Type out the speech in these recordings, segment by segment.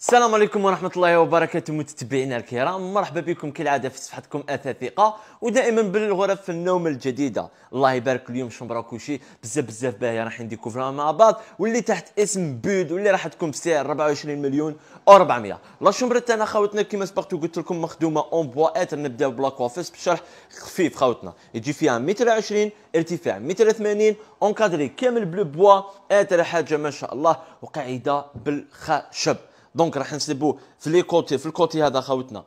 السلام عليكم ورحمة الله وبركاته متتبعينا الكرام مرحبا بكم كالعادة في صفحتكم أثاثقة ودائما بالغرف النوم الجديدة الله يبارك اليوم شمبرا كلشي بزاف بزاف باهية راح نديكوفرها مع بعض واللي تحت اسم بود واللي راح تكون بسعر 24 مليون و400 لا شمبرا تاعنا خاوتنا كيما سبقت قلت لكم مخدومة اون بوايتر نبداو بلا كوافيس بشرح خفيف خاوتنا يجي فيها متر 20 ارتفاع متر 80 اونكادري كامل بلو بوا اتر حاجة ما شاء الله وقاعدة بالخشب دونك راح نسلبو في لي كوتي في الكوتي هذا خاوتنا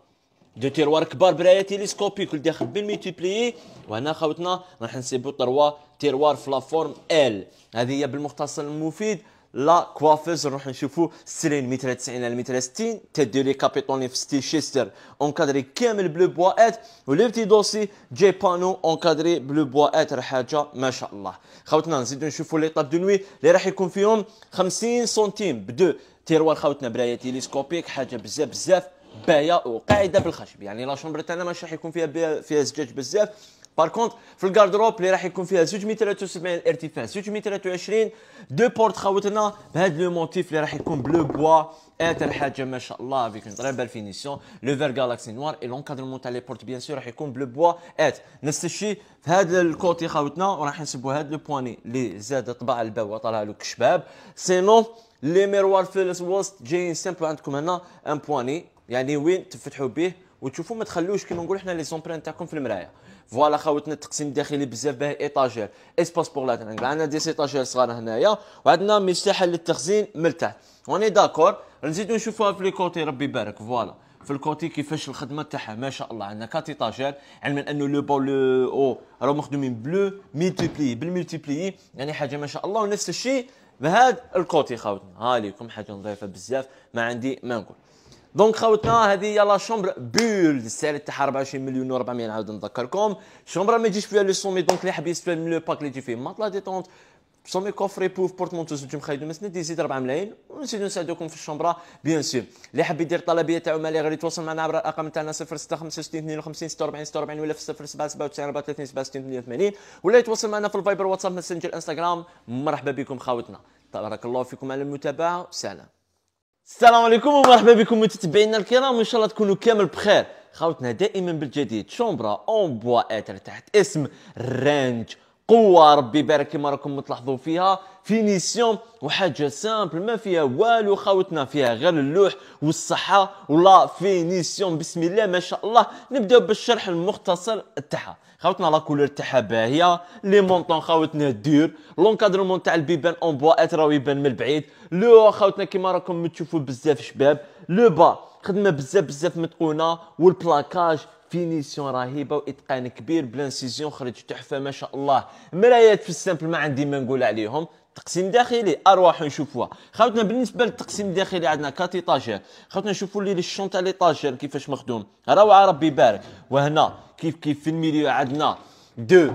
دو تيروار كبار برايا تيليسكوبيك اللي داخل بالميتيبليي وهنا خاوتنا راح نسيبو تروا تيروار في لافورم ال هذه هي بالمختصر المفيد لا كوافز نروح نشوفو سترين متر 90 على متر 60 تيت لي كابيتوني في شيستر اونكادري كامل بلو بواات ولي بتي دوسي جي بانو اونكادري بلو بواات راه حاجه ما شاء الله خاوتنا نزيدو نشوفو لي طاب دو نوي اللي راح يكون فيهم 50 سنتيم بدو تيروار خاوتنا برايه تيليسكوبيك حاجه بزاف بزاف باهيه وقاعده بالخشب يعني لا شومبر تاعنا ماشي راح يكون فيها فيها زجاج بزاف بار كونت في الكاردروب اللي راح يكون فيها 2 متر 73 الارتفاع 2 متر 23 دو بورت خاوتنا بهذا لو موتيف اللي راح يكون بلو بوا اتر حاجه ما شاء الله فيك اون تري بال فينيسيون لو فير غالاكسي نوار اي لونكادرمون تاع لي بورت بيان سور راح يكون بلو بوا ات نفس الشيء في هذا الكوتي خاوتنا وراح نسبوا هذا لو بواني اللي زاد طبع الباوه طلع له كشباب سينو لي ميروار في الوسط جايين سامبل عندكم هنا ان بواني يعني وين تفتحوا به وتشوفوا ما تخلوش كيما نقول حنا لي سومبرين تاعكم في المرايا فوالا خاوتنا التقسيم الداخلي بزاف باه ايطاجير اسباس بور لا ترانك عندنا دي سيطاجير صغار هنايا وعندنا مساحه للتخزين من تحت وني داكور نزيدو نشوفوها في لي كوتي ربي يبارك فوالا في الكوتي كيفاش الخدمه تاعها ما شاء الله عندنا كات ايطاجير علما انه لو بول او راهو مخدومين بلو ميتيبلي بالميتيبلي يعني حاجه ما شاء الله ونفس الشيء بهاد الكوتي خاوتنا ها ليكم حاجه نظيفه بزاف ما عندي ما نقول دونك خاوتنا هذه هي لا شومبر بول السعر تاعها 24 مليون و400 نعاود نذكركم شومبر ما يجيش فيها لو سومي دونك اللي حاب يستفاد من لو باك اللي يجي فيه ماطلا ديتونت مي كوفري بوف بورتمونتوز انتم مخايدين مسند يزيد 4 ملايين ونزيدو نساعدوكم في الشومبرا بيان سور اللي حاب يدير الطلبيه تاعو مالي غير يتواصل معنا عبر الارقام تاعنا 065 52 46 46 ولا في 07 97 34 67 88 ولا يتواصل معنا في الفايبر واتساب ماسنجر انستغرام مرحبا بكم خاوتنا بارك الله فيكم على المتابعه وسلام السلام عليكم ومرحبا بكم متتبعينا الكرام وان شاء الله تكونوا كامل بخير خاوتنا دائما بالجديد شومبرا اون بوا اتر تحت اسم رانج قوه ربي يبارك كما راكم تلاحظوا فيها فينيسيون وحاجه سامبل ما فيها والو خاوتنا فيها غير اللوح والصحه ولا فينيسيون بسم الله ما شاء الله نبداو بالشرح المختصر تاعها خاوتنا لا كولور تاعها باهيه لي مونطون خاوتنا دير لونكادرمون تاع البيبان اون بوا راهو يبان من البعيد لو خاوتنا كيما راكم تشوفوا بزاف شباب لو با خدمه بزاف بزاف متقونه والبلاكاج فينيسيون رهيبه واتقان كبير بلانسيزيون خرج تحفه ما شاء الله مرايات في السامبل ما عندي ما نقول عليهم تقسيم داخلي ارواح نشوفوها خاوتنا بالنسبه للتقسيم الداخلي عندنا كاتي طاجر خاوتنا نشوفوا لي الشون تاع ليطاجير كيفاش مخدوم روعه ربي يبارك وهنا كيف كيف في الميليو عندنا دو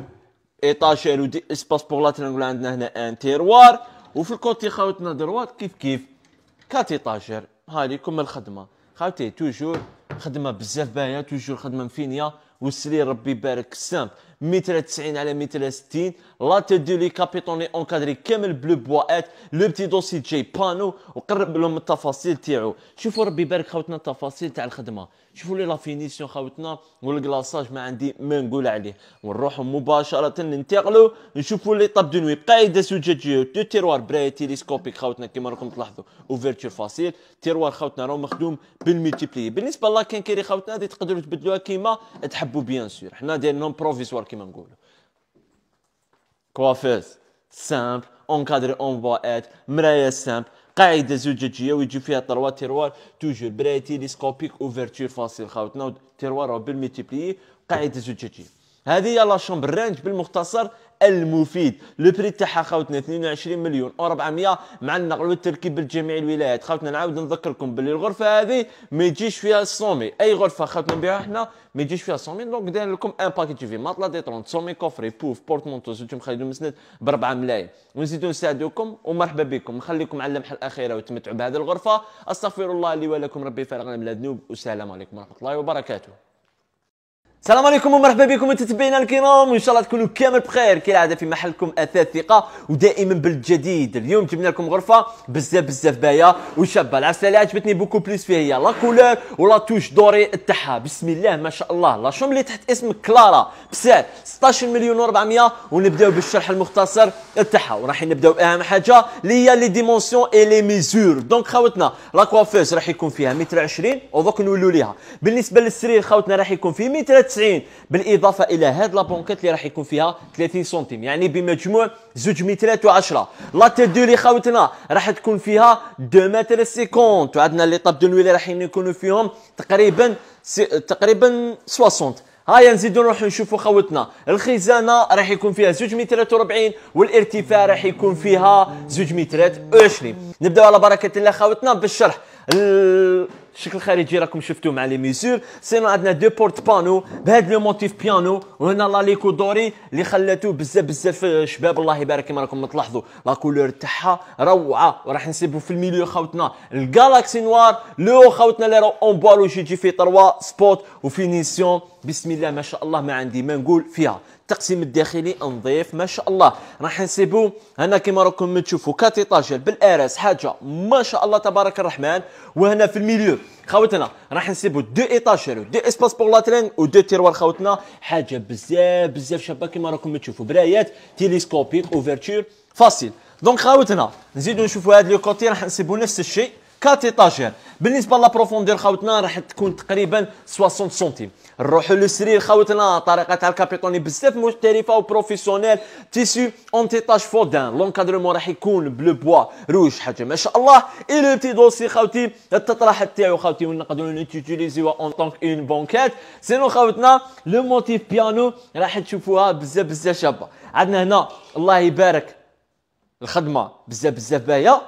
ايطاجير ودي اسباس بور لا نقول عندنا هنا ان تيروار وفي الكوتي خاوتنا دروات كيف كيف كاتي طاجر هاي لكم الخدمه خاوتي توجور خدمه بزاف باهيه توجور خدمه مفينيه والسلي ربي يبارك السام متر 90 على متر 60 لا تيت دو لي كابيتوني اونكادري كامل بلو بوات لو بتي دوسي جي بانو وقرب لهم التفاصيل تاعو شوفوا ربي يبارك خوتنا التفاصيل تاع الخدمه شوفوا لي لا فينيسيون خوتنا والكلاصاج ما عندي ما نقول عليه ونروحوا مباشره ننتقلوا نشوفوا لي طاب دو نوي قاعده زجاجيه دو تيروار براي تيليسكوبيك خوتنا كيما راكم تلاحظوا اوفرتور فاسيل تيروار خوتنا راه مخدوم بالميتيبلي بالنسبه لا كانكيري خوتنا هذه تقدروا تبدلوها كيما تحبوا بيان سور حنا دايرينهم بروفيسوار كيما نقولوا كوافيز سامبل اونكادر اون ات مرايه سامبل قاعده زجاجيه ويجي فيها تروا تيروار توجور براي تيليسكوبيك اوفرتور فاصل خاوتنا تيروار بالميتيبلي قاعده زجاجيه هذه هي لا شومبر رانج بالمختصر المفيد لو بري تاعها خاوتنا 22 مليون و400 مع النقل والتركيب بالجميع الولايات خاوتنا نعاود نذكركم باللي الغرفه هذه ما يجيش فيها سومي اي غرفه خاوتنا نبيعها احنا ما يجيش فيها سومي دونك داير لكم ان باكيج في ماطلا 30 سومي كوفري بوف بورتمونتو زوج مخيدو مسند ب 4 ملايين ونزيدو نساعدوكم ومرحبا بكم نخليكم على اللمحه الاخيره وتمتعوا بهذه الغرفه استغفر الله لي ولكم ربي فارغنا من الذنوب والسلام عليكم ورحمه الله وبركاته السلام عليكم ومرحبا بكم متابعينا الكرام وان شاء الله تكونوا كامل بخير كالعاده في محلكم اثاث ثقه ودائما بالجديد اليوم جبنا لكم غرفه بزاف بزاف بايه وشابه العرس اللي عجبتني بوكو بليس فيها هي لا كولور ولا توش دوري تاعها بسم الله ما شاء الله لا شوم اللي تحت اسم كلارا بسعر 16 مليون و400 ونبداو بالشرح المختصر تاعها وراح نبداو اهم حاجه اللي هي لي ديمونسيون اي لي ميزور دونك خاوتنا لا كوافيز راح يكون فيها متر 20 ودوك نولوا ليها بالنسبه للسرير خاوتنا راح يكون فيه متر 96 بالاضافه الى هاد لا بونكيت اللي راح يكون فيها 30 سنتيم يعني بمجموع زوج مترات و10 لا تيت دو اللي خاوتنا راح تكون فيها 2 متر 50 وعندنا لي طاب دو نويل اللي راح يكونوا فيهم تقريبا سي... تقريبا 60 هيا نزيدو نروحو نشوفو خوتنا الخزانه راح يكون فيها زوج مترات وربعين والارتفاع راح يكون فيها زوج مترات وعشرين نبداو على بركه الله خوتنا بالشرح الشكل الخارجي راكم شفتوه مع لي ميزور سينو عندنا دو بورت بانو بهذا لو موتيف بيانو وهنا لا ليكو دوري اللي خلاتو بزاف بزاف آه، شباب الله يبارك كما راكم تلاحظوا لا كولور تاعها روعه وراح نسيبو في الميليو خاوتنا الجالاكسي نوار لو خاوتنا اللي راه اون بوالو جي جي في 3 سبوت وفينيسيون بسم الله ما شاء الله ما عندي ما نقول فيها التقسيم الداخلي نظيف ما شاء الله راح نسيبو هنا كما راكم تشوفوا كاتيطاجيل بالارس حاجه ما شاء الله تبارك الرحمن وهنا في الميليو خاوتنا راح نسيبو دو ايطاجير دو اسباس بور لاترين ودو تيروار خاوتنا حاجه بزاف بزاف شابه كما راكم تشوفوا برايات تيليسكوبيك اوفرتور فاسيل دونك خاوتنا نزيدو نشوفوا هذا لو كوتي راح نسيبو نفس الشيء كاتيطاجيل بالنسبه لا بروفوندير خاوتنا راح تكون تقريبا 60 سنتيم نروحوا للسرير خاوتنا طريقه تاع الكابيتوني بزاف محترفه وبروفيسيونيل تيسو اونتي تيتاج فودان لونكادرمون راح يكون بلو بوا روج حاجه ما شاء الله اي لو بتي دوسي خاوتي التطرح تاعو خاوتي ونقدروا نوتيليزيو اون طونك اون بونكات سينو خاوتنا لو موتيف بيانو راح تشوفوها بزاف بزاف شابه عندنا هنا الله يبارك الخدمه بزاف بزاف باهيه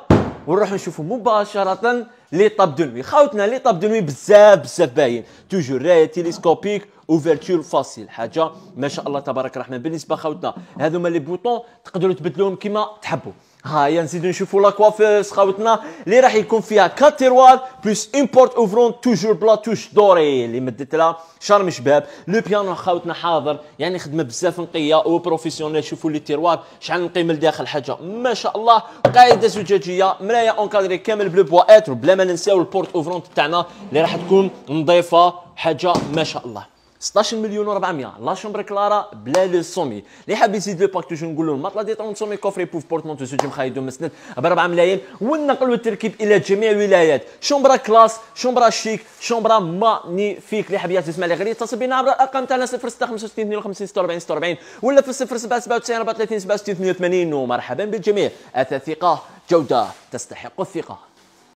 ونروح نشوفوا مباشره لي طاب دو نوي خاوتنا لي طاب دو نوي بزاف بزاف باين توجور رايه تيليسكوبيك اوفرتور فاسيل حاجه ما شاء الله تبارك الرحمن بالنسبه خاوتنا هذوما لي بوطون تقدروا تبدلوهم كيما تحبوا هيا نزيدو نشوفوا لاكوافيرس خاوتنا اللي راح يكون فيها كاتيروار بلس اون بورت اوفرون توجور بلا توش دوري اللي مدت لها شرم شباب لو بيانو خاوتنا حاضر يعني خدمه بزاف نقيه وبروفيسيونيل شوفوا لي تيروار شحال نقي من الداخل حاجه ما شاء الله قاعده زجاجيه مرايه اونكادري كامل بلو اتر وبلا ما ننساو البورت اوفرون تاعنا اللي راح تكون نظيفه حاجه ما شاء الله 16 مليون و400 لا شومبر كلارا بلا لو سومي اللي حاب يزيد لو باك توجو نقول له المطله دي طون سومي كوفري بوف بورتمونتو زوج مخايدو مسند ب 4 ملايين ونقلوا التركيب الى جميع الولايات شومبرا كلاس شومبرا شيك شومبرا مانيفيك اللي حاب يسمع لي غير يتصل بنا عبر الارقام تاعنا 065 52 46 46 ولا في 07 34 67 88 ومرحبا بالجميع اثاث ثقه جوده تستحق الثقه